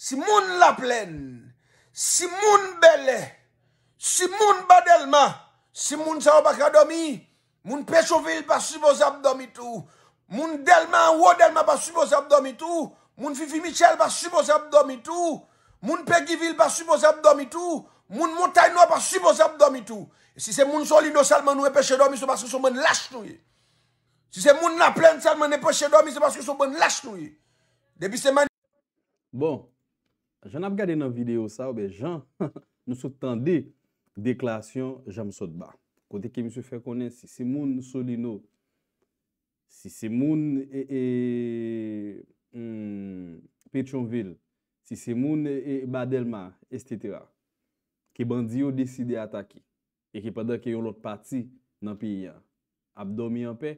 Si moun la plen, si moun bele, si moun badelman, si moun sa wak a domi, moun pechovil pa su boz ap domi tou. Moun delman, wot delman pa su boz ap domi tou. Moun Fifi Michal pa su boz ap domi tou. Moun Peggyville pa su boz ap domi tou. Moun Motaynwa pa su boz ap domi tou. Si se moun soli nou salman nou e peche domi, se paske sou bon lâche nou. Si se moun la plen salman ne peche domi, bon se paske sou bon lâche nou. Depi semane... Bon. Jan ap gade nan video sa, oube, jan, nou sot tan de deklasyon jan msot ba. Kote ke msou fè konen, si se moun solino, si se moun e, e, hmm, petyonvil, si se moun e, badelma, et cetera, ki bandiyo deside ataki, e ki padan ki yon lot pati nan pi ap domi anpe,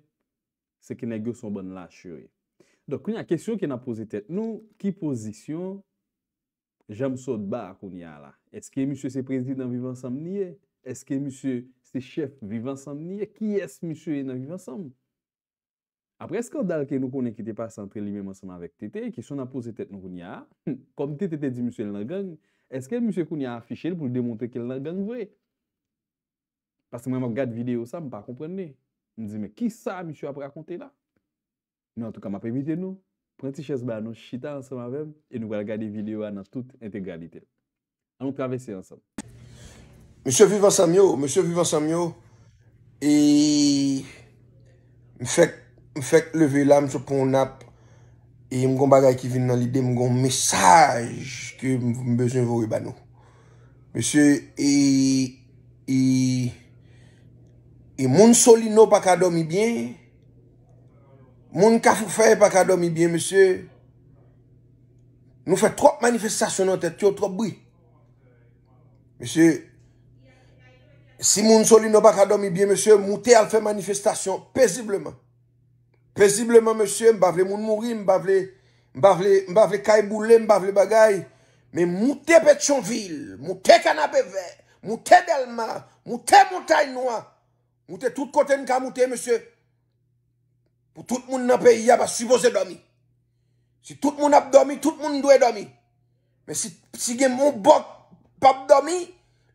se ki negyo son ban lach yoy. Dok, kwenye a kesyon ki nan pose tet, nou, ki posisyon, Jam sot ba akouni a la, eske msye se prezid nan vivansam niye, eske msye se chef vivansam niye, ki es msye nan vivansam? Apre skandal ke nou konen ki te pa san prelimen masan anvek tete, ki son apose tete nou koni a, kom tete tete di msye nan gang, eske msye koni a afiche l pou l demonte ke l nan gang vwe? Pase mwen mwen gade video sa mwen pa komprene, mwen zi me ki sa msye ap rakonte la? Mwen an tou ka mwen ap emite nou. Prensi Chezba anon Chita ansem avem E nou va lagade video anan tout integralite Anon travese ansem Monsiou Vivant Samyo Monsiou Vivant Samyo E Mfek leve la msou pon nap E mgon bagay ki vin nan lide Mgon mesaj Ke mbesen vori bano Monsiou e E E moun soli nou pa kadomi bien Moun ka fou faye baka do mi byen, monsye. Nou fè trok manifestasyon an tè, tè trok bwi. Monsye, si moun soli nou baka do mi byen, monsye, moutè al fè manifestasyon, pezibleman. Pezibleman, monsye, mbavle moun mouri, mbavle kaiboulè, mbavle bagay. Mè moutè pet son vil, moutè kanapè vè, moutè belman, moutè moutay noan. Moutè tout kote mka moutè, monsye. Ou tout moun nan peyi ya pa supose domi. Si tout moun ap domi, tout moun dwe domi. Men si gen moun bok pa ap domi,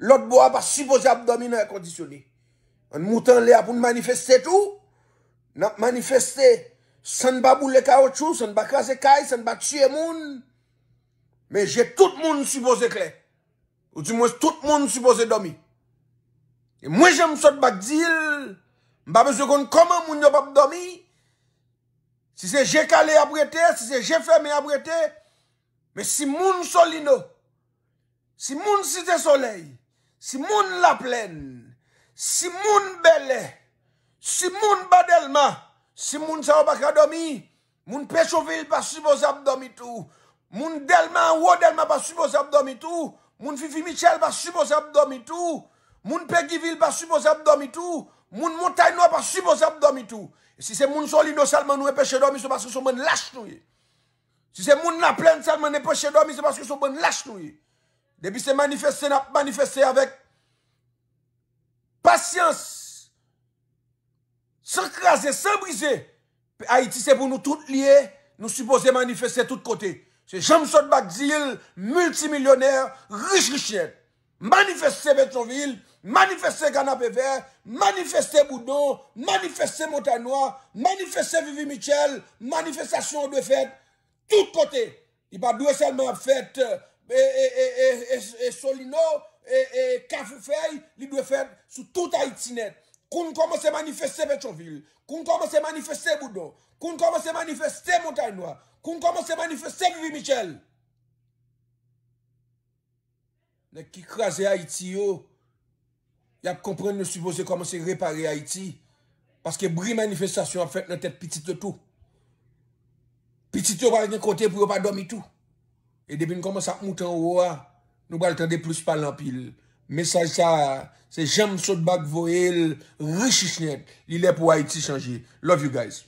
lot bo ap pa supose ap domi nan yon kondisyon li. An moutan li ap un manifeste tou, nan manifeste san ba boule kao chou, san ba kaze kaj, san ba tsye moun. Men jè tout moun supose kle. Ou ti mwen tout moun supose domi. E mwen jè msot bak dil, mba bezekon koman moun yo pa ap domi, Si se jè kalè apretè, si se jè fèmè apretè, mè si moun solino, si moun site soleil, si moun la plèn, si moun belè, si moun badèlman, si moun sa wakadomi, moun pechovil pa subozabdomitou, moun delman wodelman pa subozabdomitou, moun fifi michel pa subozabdomitou, moun pekivil pa subozabdomitou, moun montayno pa subozabdomitou. Si c'est mon solide seulement nous empêcher dormir, c'est parce que son sommes lâches nous. Si c'est moun la pleine seulement nous empêcher c'est parce que son bon lâches nous. Depuis c'est manifesté, n'a avec patience, sans craser, sans briser. Haïti, c'est pour nous tous liés, nous supposons manifester de tous côtés. C'est Jamsot Bagdil, multimillionnaire, riche, riche. Manifester Pétionville, Manifeste Ganapeve, manifeste Boudon, manifeste Montaignois, manifeste Vivi Michel, manifestasyon ou dwe fet tout kote. I pa dwe selme fet Solino, Kafoufei, li dwe fet sou tout Haitinet. Koun koman se manifeste Petroville, koun koman se manifeste Boudon, koun koman se manifeste Montaignois, koun koman se manifeste Vivi Michel. Le ki krasi Haitiyo, Ya kompren nou si vo se komanse repare Haiti. Paske brie manifestasyon ap fèt nan tèt piti tò tò. Piti tò wak nan kote pou yo pa domi tò. E debi nou komanse ak moutan wwa. Nou wak l'tan de plus palan pil. Mesaj sa, se jem sot bak vo el. Richi chenet. Li lè pou Haiti chanje. Love you guys.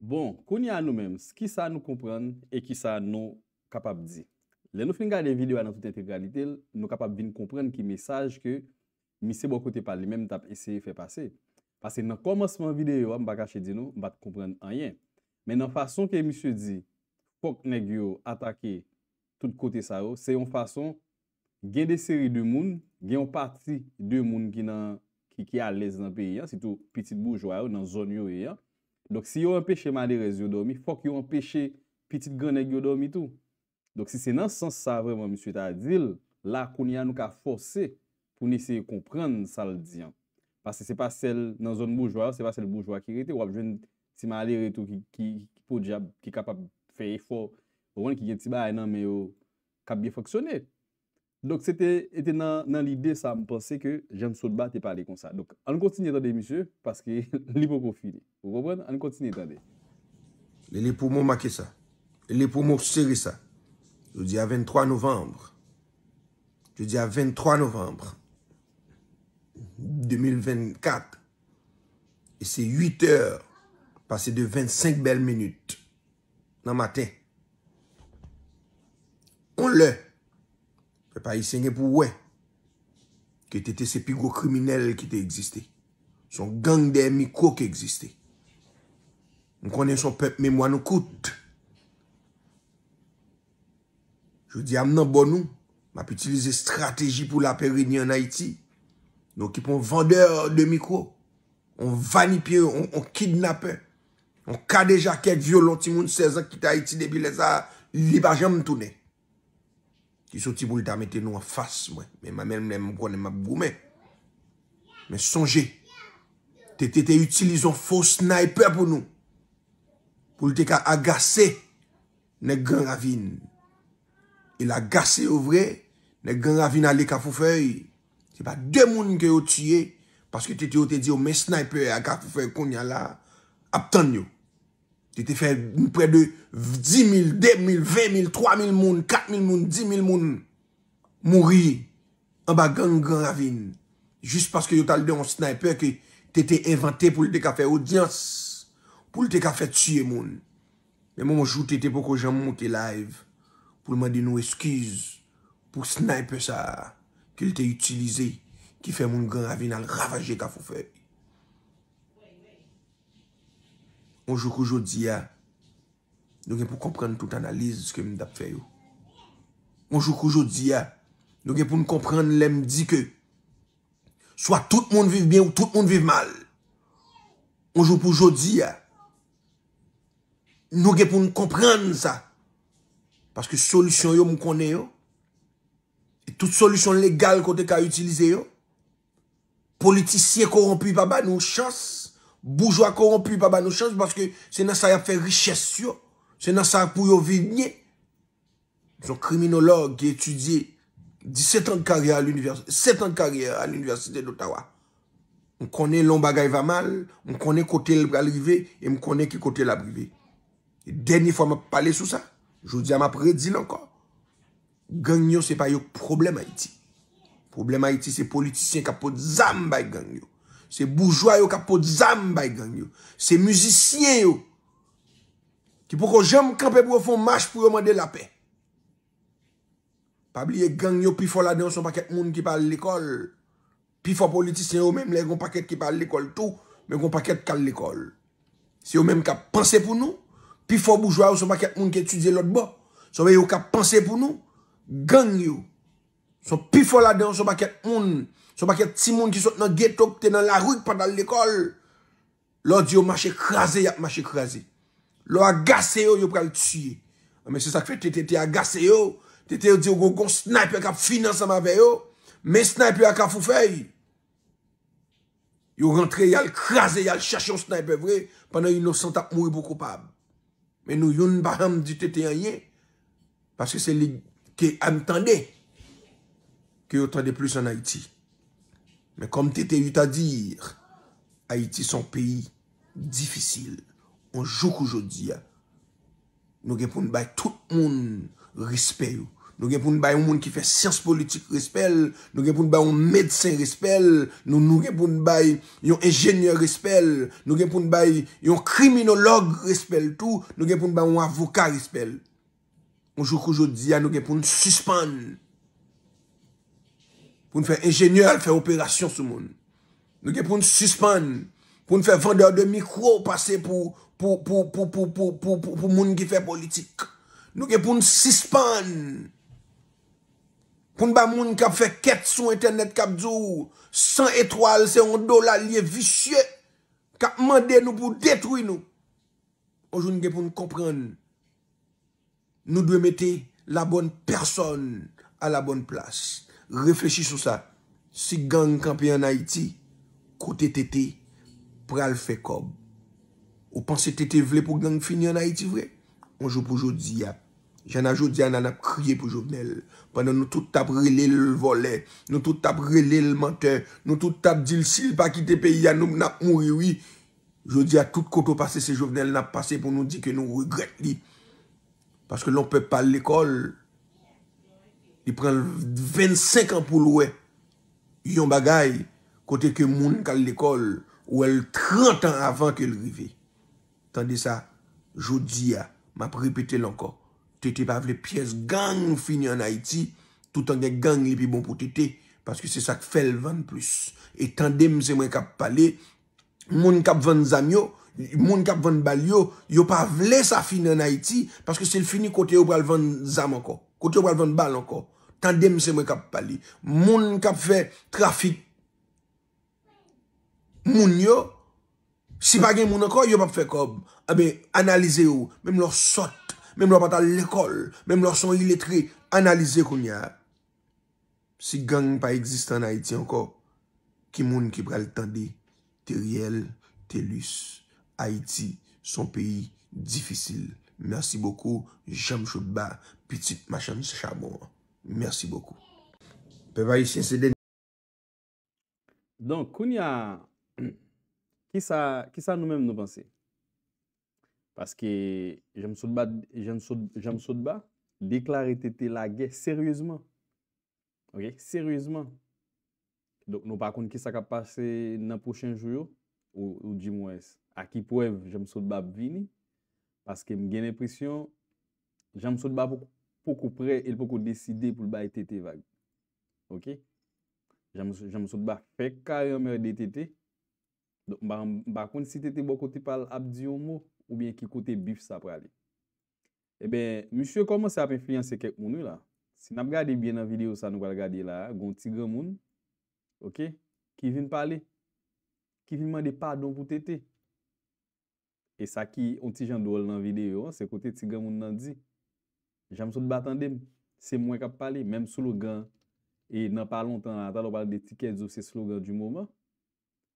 Bon, koni an nou mèms. Ki sa nou kompren e ki sa nou kapab di. Le nou fin gade videwa nan tout ente realite, nou kapab bin kompren ki mesaj ke mi sebo kote pali, menm tap eseye fe pase. Pase nan komosman videyo, mba kache di nou, mba te komprende anyen. Men nan fason ke mi se di, fok neg yo atake tout kote sa yo, se yon fason, gen de seri de moun, gen yon parti de moun ki alèz nan pe yon, si tou piti boujwa yo, nan zon yo yon. E Dok si yo empèche maderez yo dormi, fok yo empèche piti gwen neg yo dormi tou. Dok si se nan sens sa vreman, mi se ta dil, lakoun ya nou ka fose pou nesey komprenn sal diyan. Pase se pa sel nan zon moujwa, se pa sel moujwa ki rete, wap jwen ti ma aler eto ki pou diya, ki kapap fey efo, woun ki gen ti ba a oh, enan me yo, kap biye foksyone. Dok se te nan lide sa mpense ke, jen sot ba te pale kon sa. Dok an kontine etade, misyo, paske li pou profine. Wou repren, an kontine etade. Le le pou mou make sa, le le pou mou seri sa, je di a 23 novembre, je di a 23 novembre, 2024. Et c'est huit heures. Passer de vingt-cinq belles minutes. Nan matin. Kon lè. Fè pa yi sègnè pou wè. Kè tè tè se pigou kriminelle kè tè existè. Son gang dè mikou kè existè. Mè konè son pep mè mwa nou kout. Jou di am nan bonou. Mè ap utilize strategi pou la pè rini an Haiti. Nou kipon vandeur de mikro. On vanipye, on kidnappe. On kade jaket violenti moun 16 an ki ta iti debileza libajan mtoune. Ki sou ti boul ta mette nou an fas mwen. Men mamen mnen mkwane maboume. Men sonje. Te te te utilizon fos naipe pou nou. Poul te ka agase ne gen ravine. Il agase ou vre ne gen ravine ale ka foufeye. E ba de moun ke yo tuye, paske te te yo te di yo, me sniper akat pou fè konya la, aptan yo. Te te fè nou prè de 10.000, 2.000, 20.000, 3.000 moun, 4.000 moun, 10.000 moun, mouri, an ba gang gang ravine. Jist paske yo talde yon sniper ke te te inventè pou lè te ka fè audyans, pou lè te ka fè tuye moun. Mè moun jou te te pou kou jan moun te live, pou lè man di nou eskiz, pou sniper sa a Kil te utilize ki fe moun gen ravine al ravaje ka fo fe. Onjou koujou di ya, nou gen pou komprende tout analize se ke m dap fe yo. Onjou koujou di ya, nou gen pou m komprende lem di ke swa tout moun vive bien ou tout moun vive mal. Onjou koujou di ya, nou gen pou m komprende sa. Paske solisyon yo m konen yo, E tout solusyon legal kote ka utilize yo. Politisye korompi pa ba nou chans. Bourgeois korompi pa ba nou chans. Baske se nan sa yap fe riches yo. Se nan sa apou yo vi nye. Son kriminolog ki etudie 17 an karye an l'universite d'Ottawa. M konen l'on bagay va mal. M konen kote alrive. E m konen ki kote labrive. Deni fwa m ap pale sou sa. Jou di a mapre, di lankor. Ganyo se pa yo problem a iti. Problem a iti se politisyen ka pot zambay ganyo. Se boujwa yo ka pot zambay ganyo. Se muzisyen yo. Ki pou kon jom kampe pou yo fonmache pou yo mande la pe. Pa bli yo ganyo pi fo la deyon son paket moun ki pale l'ekol. Pi fo politisyen yo mèm le yon paket ki pale l'ekol tou. Men yon paket kal l'ekol. Se yo mèm ka panse pou nou. Pi fo boujwa yo son paket moun ki etudye lot bo. So ve yo ka panse pou nou. gang yo, son pifola den, son baket un, son baket ti moun ki sot nan getok, te nan la rwik pa dal lekol, lò di yo mache krasi, yap mache krasi, lò agase yo, yo pral tsuye, a ah, men se sak fe, tete tete agase yo, tete yo di yo go gon snipe, yo kap finanse ma ve yo, men snipe yo kap fufey, yo rentre yal, krasi yal, chasyon snipe vre, panen yon sentak moui pou koupab, men nou yon bahan di tete yon ye, paske se lig, ke amtande ke yo tade plus an Haiti. Men kom tete yu ta dir, Haiti son peyi difisil. Onjou koujoudiya, nou genpoun bay tout moun rispeyo. Nou genpoun bay moun ki fè sèns politik rispeyo. Nou genpoun bay moun medsen rispeyo. Nou genpoun bay yon enjenye rispeyo. Nou genpoun bay yon kriminolog rispeyo. Nou genpoun bay moun avoka rispeyo. Onjou koujou diya nou gen pou nou suspann. Poun fè ingenial fè operasyon sou moun. Nou gen pou nou suspann. Poun fè vandeur de mikro pase pou moun ki fè politik. Nou gen pou nou suspann. Poun ba moun kap fè ket sou internet kap zou. San etwal se yon do la liye visye. Kap mande nou pou detwi nou. Onjou nou gen pou nou komprenn. Nou dwe mette la bon person A la bon plas Reflechi sou sa Si gang kampi an Haiti Kote tete Pral fe kob Ou pan se tete vle pou gang fini an Haiti vre On jou pou jodia Jiana jodia nan ap kriye pou jovenel Pendan nou tout ap rele le vole Nou tout ap rele le manke Nou tout ap dil sil pa kite pe Yanoum nan mou rewi Jodia tout koto pase se jovenel nan ap pase Pou nou di ke nou regret li Paske loun pe pal l'ekol, li pren 25 an pou lwe, yon bagay, kote ke moun kal l'ekol, ou el 30 an avan ke l'rive. Tande sa, jodi ya, map repete lanko, tete pa avle piyes gang fini an Haiti, tout an gen gang li pi bon pou tete, paske se sak fel van plus, etande mse mwen kap pale, moun kap van zamyo, Moun kap ven bal yo, yo pa vle sa fin nan Haiti Paske se l fini kote yo pral ven zam anko Kote yo pral ven bal anko Tandem se mwen kap pali Moun kap fe trafik Moun yo Si pa gen moun anko, yo pap fe kob A be analize yo Mem lo sot, mem lo patal l'ekol Mem lo son iletri, analize koun ya Si gang pa exist an Haiti anko Ki moun ki pral tande Te riel, te luis Haiti, son peyi difisil. Mersi boko. Jam sot ba, pitit machan se chabon. Mersi boko. Peva yu sinse den. Don, koun ya ki sa ki sa nou menm nou panse? Paske jam sot ba deklarite te la ge seryouzman. Seryouzman. Don, nou pa koun ki sa ka pase nan pochen jou yo ou di mwese. a ki poev jam sot ba ap vini, paske m gen epresyon, jam sot ba poukou pre, el poukou deside pou l baye tete vage. Ok? Jam sot ba fek karyon mèr de tete, bakwen si tete bo kote pal ap diyo mou, ou bien ki kote bif sa prale. E ben, mishyo koman se ap e fiyan se kek moun ou la? Si nap gade bien nan video sa nou gade la, goun tigre moun, ok? Ki vin pale? Ki vin mande padon pou tete? E sa ki, onti jan dole nan videyo, se kote tigran moun nan di, jam sot batan dem, se mwen kap pale, menm slogan, e nan pa lontan, ata lopal de tike zo se slogan di mouman,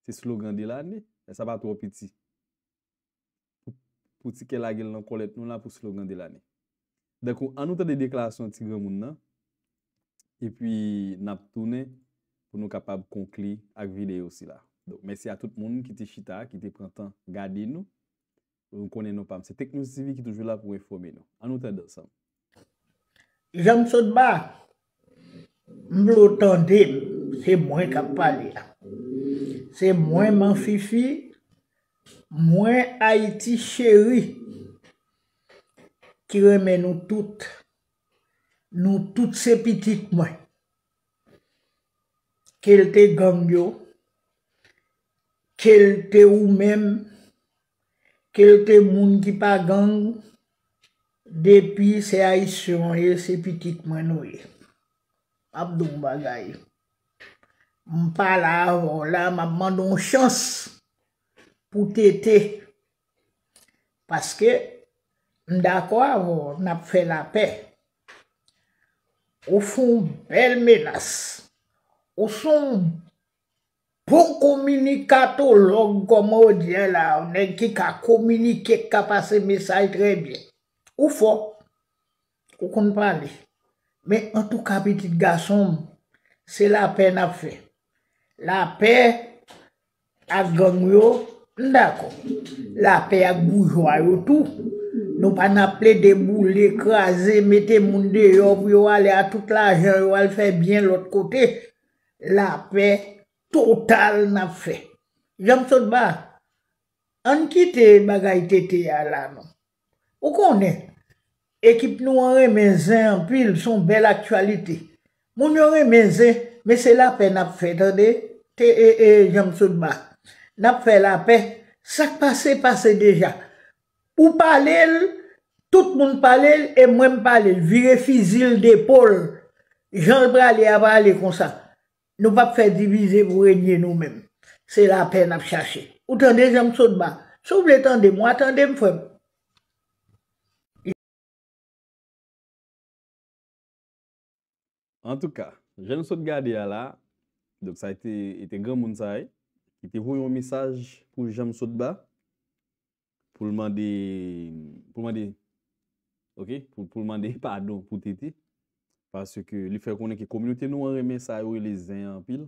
se slogan di lani, e sa bat wapiti. Pou tike lage lankolet nou la pou slogan di lani. Dekou, anouta de deklarasyon tigran moun nan, e pi nap toune pou nou kapab konkli ak videyo si la. Mese a tout moun ki te chita, ki te prantan gade nou, konnen nou pam. Se teknolojistivi ki toujou la pou reforme nou. An nou ten do san. Jam sot ba, mblotan de, se mwen kap pale la. Se mwen man fifi, mwen Haiti chéri, ki remen nou tout, nou tout sepitik mwen. Kel te gangyo, kel te ou menm, Kelte moun ki pa gang depi se aisyon e se pitik man ouye. Abdou bagay. M pa la avon, la m ap mandon chans pou tete. Paske m da kwa avon nap fe la pe. Ou fon bel menas. Ou son... Pou bon kominikatolog koma ou diye la, ou nen ki ka kominike, ki ka pase mesay trebyen. Ou fò, ou konpande. Men an tou ka petit gasom, se la pe na fe. La pe, ak gang yo, ndako. La pe ak boujwa yo tou. Nou pa na ple debou, le krasè, metè moun de yo, pou yo ale a tout la jè, yo ale fe bien l'ot kote. La pe, Total nap fe. Jam sot ba, an ki te bagay te te ala nou? Ou konen? Ekip nou an remenzen, an pil son bel aktualite. Moun an remenzen, mese la pe nap fe, tade? Te, e, e, jam sot ba. Nap fe la pe, sak pase, pase deja. Ou pale el, tout moun pale el, e mwen pale el. Vire fizil de pol, jan bra li ava li konsa. Nou pa pfe divize pou renyen nou men. Se la apen ap chache. Ou tande jam sot ba. Sou vle tande, mwa tande mfem. En tou ka, jen sot gade ya la. Dop sa ite gen moun sa e. Ite vwe yon misaj pou jam sot ba. Pou lman de... Pou lman de... Ok? Pou lman de pado pou titi. Paske li fè konen ki komyonite nou anre mensaj ou e li zè yon pil.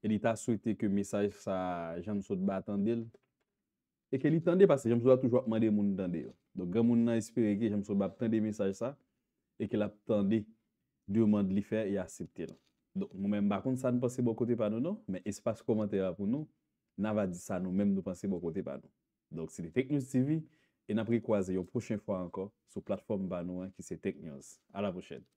E li ta souite ke mensaj sa jan msot ba atende. E ke li atende paske jan msot ba toujwa apmande moun atende yo. Donk gen moun nan espere ki jan msot ba apmande mensaj sa. E ke la apmande di ouman li fè yon e asipte yo. Donk moun men bakoun sa nou panse bo kote pa nou nou. Men espase komante ya pou nou. Nan va di sa nou men mou panse bo kote pa nou. Donk si li teknos TV. E nan prekwaze yo prochen fwa anko. Sou platform ba nou an ki se teknos. A la prochen.